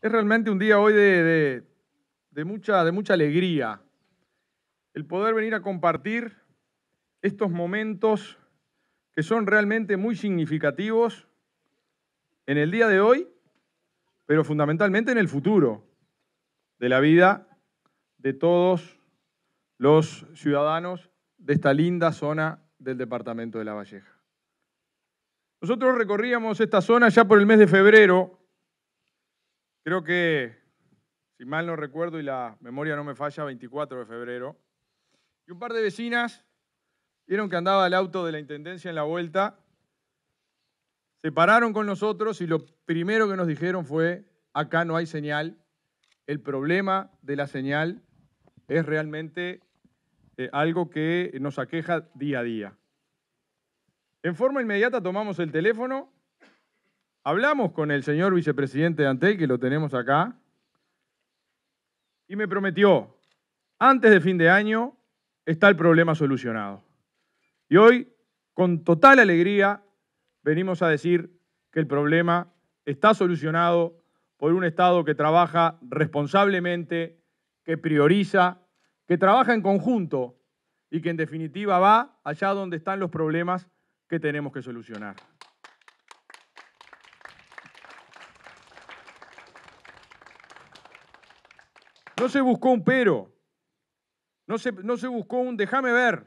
Es realmente un día hoy de, mucha, de mucha alegría el poder venir a compartir estos momentos que son realmente muy significativos en el día de hoy, pero fundamentalmente en el futuro de la vida de todos los ciudadanos de esta linda zona del departamento de La Valleja. Nosotros recorríamos esta zona ya por el mes de febrero Creo que, si mal no recuerdo y la memoria no me falla, 24 de febrero. Y un par de vecinas vieron que andaba el auto de la Intendencia en la vuelta. Se pararon con nosotros y lo primero que nos dijeron fue, acá no hay señal. El problema de la señal es realmente eh, algo que nos aqueja día a día. En forma inmediata tomamos el teléfono Hablamos con el señor vicepresidente de Antel, que lo tenemos acá, y me prometió, antes de fin de año está el problema solucionado. Y hoy, con total alegría, venimos a decir que el problema está solucionado por un Estado que trabaja responsablemente, que prioriza, que trabaja en conjunto y que en definitiva va allá donde están los problemas que tenemos que solucionar. No se buscó un pero. No se, no se buscó un déjame ver.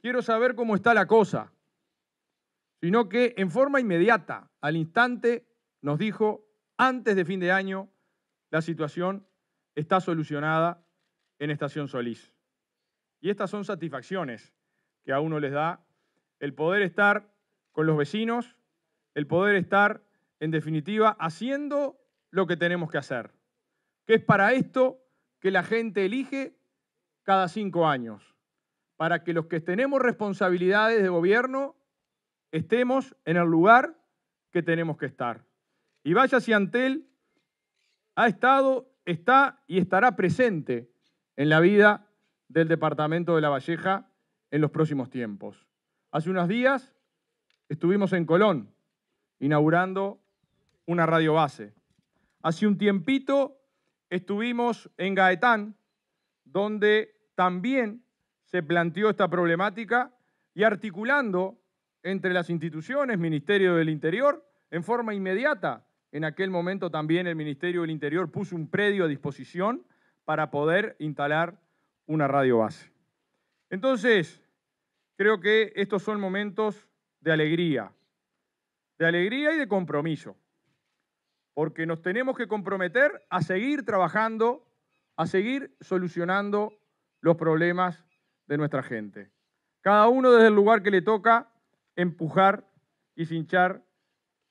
Quiero saber cómo está la cosa. Sino que en forma inmediata, al instante, nos dijo, antes de fin de año, la situación está solucionada en Estación Solís. Y estas son satisfacciones que a uno les da el poder estar con los vecinos, el poder estar, en definitiva, haciendo lo que tenemos que hacer que es para esto que la gente elige cada cinco años, para que los que tenemos responsabilidades de gobierno estemos en el lugar que tenemos que estar. Y vaya si Antel ha estado, está y estará presente en la vida del departamento de La Valleja en los próximos tiempos. Hace unos días estuvimos en Colón inaugurando una radio base. Hace un tiempito estuvimos en Gaetán, donde también se planteó esta problemática y articulando entre las instituciones, Ministerio del Interior, en forma inmediata. En aquel momento también el Ministerio del Interior puso un predio a disposición para poder instalar una radio base. Entonces, creo que estos son momentos de alegría, de alegría y de compromiso porque nos tenemos que comprometer a seguir trabajando, a seguir solucionando los problemas de nuestra gente. Cada uno desde el lugar que le toca empujar y cinchar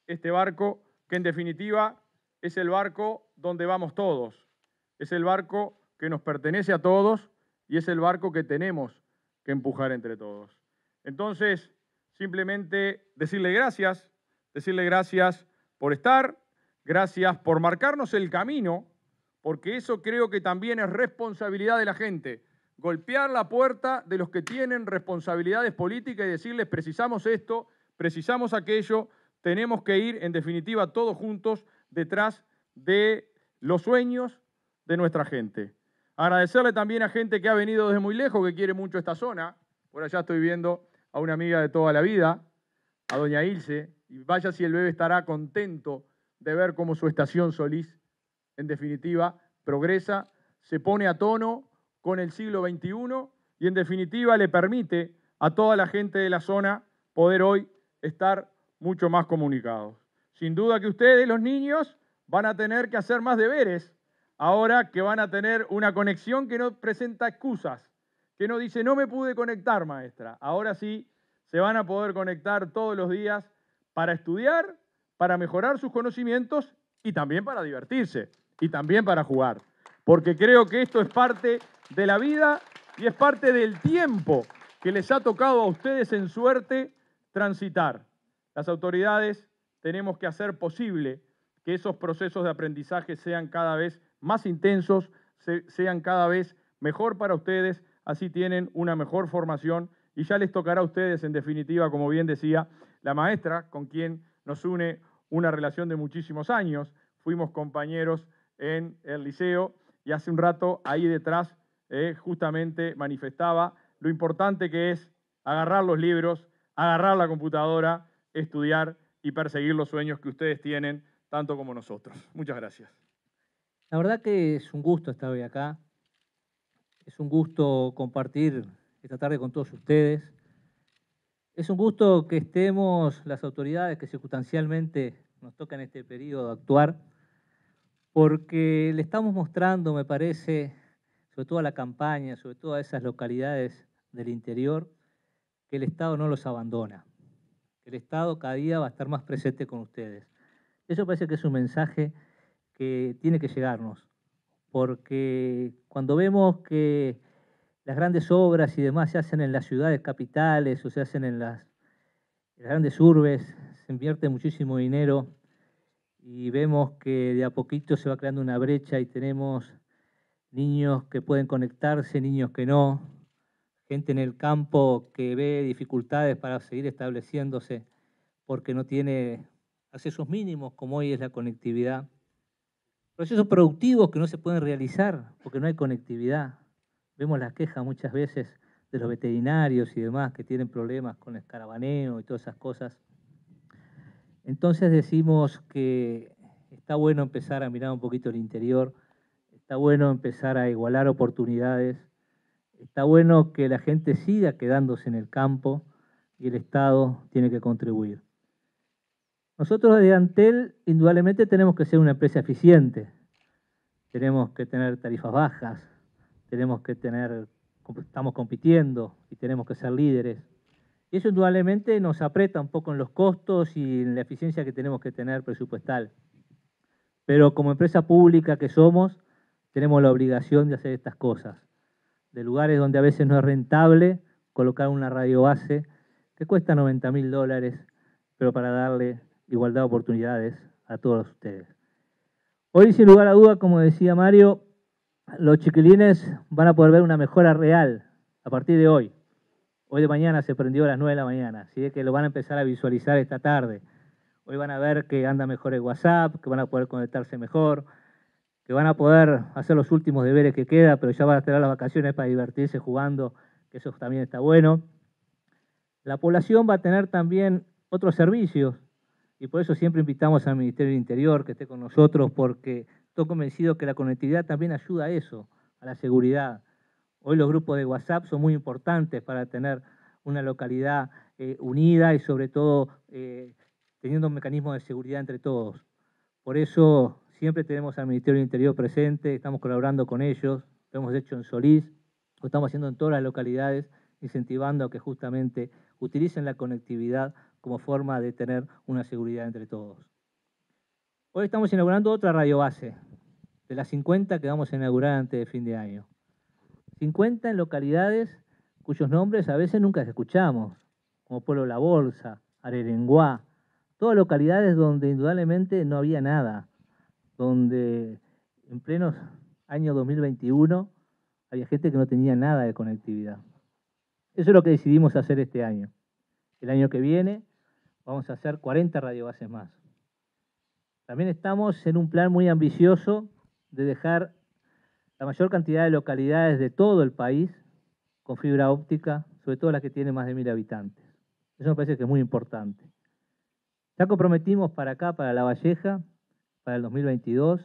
este barco, que en definitiva es el barco donde vamos todos, es el barco que nos pertenece a todos y es el barco que tenemos que empujar entre todos. Entonces, simplemente decirle gracias, decirle gracias por estar, Gracias por marcarnos el camino, porque eso creo que también es responsabilidad de la gente. Golpear la puerta de los que tienen responsabilidades políticas y decirles precisamos esto, precisamos aquello, tenemos que ir en definitiva todos juntos detrás de los sueños de nuestra gente. Agradecerle también a gente que ha venido desde muy lejos, que quiere mucho esta zona. Por allá estoy viendo a una amiga de toda la vida, a doña Ilse, y vaya si el bebé estará contento de ver cómo su estación Solís, en definitiva, progresa, se pone a tono con el siglo XXI y en definitiva le permite a toda la gente de la zona poder hoy estar mucho más comunicados. Sin duda que ustedes, los niños, van a tener que hacer más deberes ahora que van a tener una conexión que no presenta excusas, que no dice no me pude conectar, maestra. Ahora sí, se van a poder conectar todos los días para estudiar para mejorar sus conocimientos y también para divertirse y también para jugar. Porque creo que esto es parte de la vida y es parte del tiempo que les ha tocado a ustedes en suerte transitar. Las autoridades tenemos que hacer posible que esos procesos de aprendizaje sean cada vez más intensos, sean cada vez mejor para ustedes, así tienen una mejor formación y ya les tocará a ustedes, en definitiva, como bien decía la maestra, con quien nos une una relación de muchísimos años. Fuimos compañeros en el liceo y hace un rato ahí detrás eh, justamente manifestaba lo importante que es agarrar los libros, agarrar la computadora, estudiar y perseguir los sueños que ustedes tienen, tanto como nosotros. Muchas gracias. La verdad que es un gusto estar hoy acá. Es un gusto compartir esta tarde con todos ustedes. Es un gusto que estemos las autoridades que circunstancialmente nos toca en este periodo actuar, porque le estamos mostrando, me parece, sobre todo a la campaña, sobre todo a esas localidades del interior, que el Estado no los abandona, que el Estado cada día va a estar más presente con ustedes. Eso parece que es un mensaje que tiene que llegarnos, porque cuando vemos que las grandes obras y demás se hacen en las ciudades capitales o se hacen en las, grandes urbes, se invierte muchísimo dinero y vemos que de a poquito se va creando una brecha y tenemos niños que pueden conectarse, niños que no, gente en el campo que ve dificultades para seguir estableciéndose porque no tiene accesos mínimos como hoy es la conectividad, procesos productivos que no se pueden realizar porque no hay conectividad, Vemos la queja muchas veces de los veterinarios y demás que tienen problemas con el escarabaneo y todas esas cosas. Entonces decimos que está bueno empezar a mirar un poquito el interior, está bueno empezar a igualar oportunidades, está bueno que la gente siga quedándose en el campo y el Estado tiene que contribuir. Nosotros de Antel, indudablemente, tenemos que ser una empresa eficiente, tenemos que tener tarifas bajas, tenemos que tener, estamos compitiendo y tenemos que ser líderes. Y eso indudablemente nos aprieta un poco en los costos y en la eficiencia que tenemos que tener presupuestal. Pero como empresa pública que somos, tenemos la obligación de hacer estas cosas. De lugares donde a veces no es rentable colocar una radio base que cuesta 90 mil dólares, pero para darle igualdad de oportunidades a todos ustedes. Hoy, sin lugar a duda, como decía Mario, los chiquilines van a poder ver una mejora real a partir de hoy. Hoy de mañana se prendió a las 9 de la mañana, así es que lo van a empezar a visualizar esta tarde. Hoy van a ver que anda mejor el WhatsApp, que van a poder conectarse mejor, que van a poder hacer los últimos deberes que queda, pero ya van a tener las vacaciones para divertirse jugando, que eso también está bueno. La población va a tener también otros servicios y por eso siempre invitamos al Ministerio del Interior que esté con nosotros porque Estoy convencido que la conectividad también ayuda a eso, a la seguridad. Hoy los grupos de WhatsApp son muy importantes para tener una localidad eh, unida y sobre todo eh, teniendo un mecanismo de seguridad entre todos. Por eso siempre tenemos al Ministerio del Interior presente, estamos colaborando con ellos, lo hemos hecho en Solís, lo estamos haciendo en todas las localidades, incentivando a que justamente utilicen la conectividad como forma de tener una seguridad entre todos. Hoy estamos inaugurando otra radio base, de las 50 que vamos a inaugurar antes de fin de año. 50 en localidades cuyos nombres a veces nunca escuchamos, como Pueblo La Bolsa, Arerenguá, todas localidades donde indudablemente no había nada, donde en pleno año 2021 había gente que no tenía nada de conectividad. Eso es lo que decidimos hacer este año. El año que viene vamos a hacer 40 radiobases más. También estamos en un plan muy ambicioso de dejar la mayor cantidad de localidades de todo el país con fibra óptica, sobre todo las que tienen más de mil habitantes. Eso me parece que es muy importante. Ya comprometimos para acá, para La Valleja, para el 2022,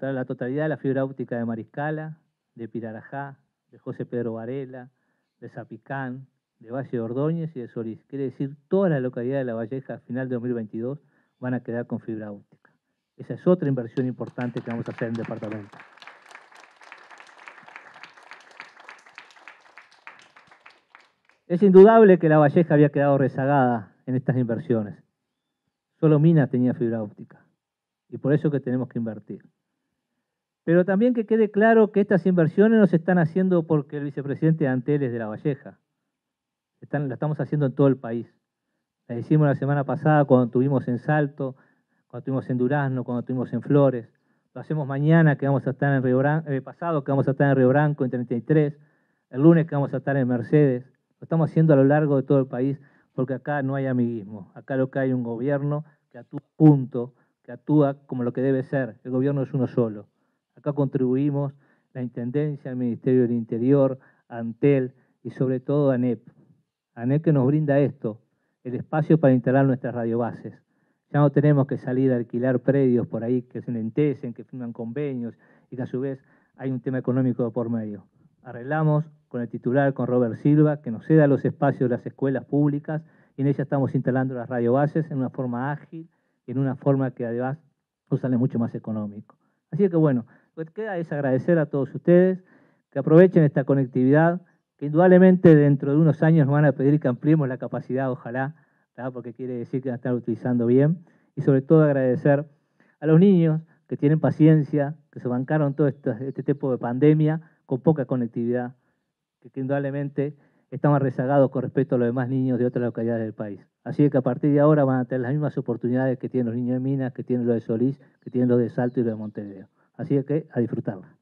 la totalidad de la fibra óptica de Mariscala, de Pirarajá, de José Pedro Varela, de Zapicán, de Valle de Ordóñez y de Solís. Quiere decir, toda la localidad de La Valleja a final de 2022 van a quedar con fibra óptica. Esa es otra inversión importante que vamos a hacer en el departamento. Es indudable que la Valleja había quedado rezagada en estas inversiones. Solo Mina tenía fibra óptica y por eso que tenemos que invertir. Pero también que quede claro que estas inversiones no se están haciendo porque el vicepresidente Antel es de la Valleja. la estamos haciendo en todo el país hicimos la semana pasada cuando estuvimos en Salto, cuando estuvimos en Durazno, cuando estuvimos en Flores. Lo hacemos mañana que vamos a estar en Río Branco, el eh, pasado que vamos a estar en Río Branco en 33, el lunes que vamos a estar en Mercedes. Lo estamos haciendo a lo largo de todo el país porque acá no hay amiguismo. Acá lo que hay es un gobierno que actúa punto, que actúa como lo que debe ser. El gobierno es uno solo. Acá contribuimos la Intendencia, el Ministerio del Interior, ANTEL y sobre todo ANEP. ANEP que nos brinda esto, el espacio para instalar nuestras radiobases. Ya no tenemos que salir a alquilar predios por ahí que se lentecen, que firman convenios y que a su vez hay un tema económico por medio. Arreglamos con el titular, con Robert Silva, que nos ceda los espacios de las escuelas públicas y en ellas estamos instalando las radiobases en una forma ágil y en una forma que además nos sale mucho más económico. Así que bueno, lo que queda es agradecer a todos ustedes que aprovechen esta conectividad Indudablemente dentro de unos años nos van a pedir que ampliemos la capacidad, ojalá, porque quiere decir que a están utilizando bien. Y sobre todo agradecer a los niños que tienen paciencia, que se bancaron todo este, tiempo tipo de pandemia con poca conectividad, que indudablemente estaban rezagados con respecto a los demás niños de otras localidades del país. Así que a partir de ahora van a tener las mismas oportunidades que tienen los niños de Minas, que tienen los de Solís, que tienen los de Salto y los de Montevideo. Así que a disfrutarla.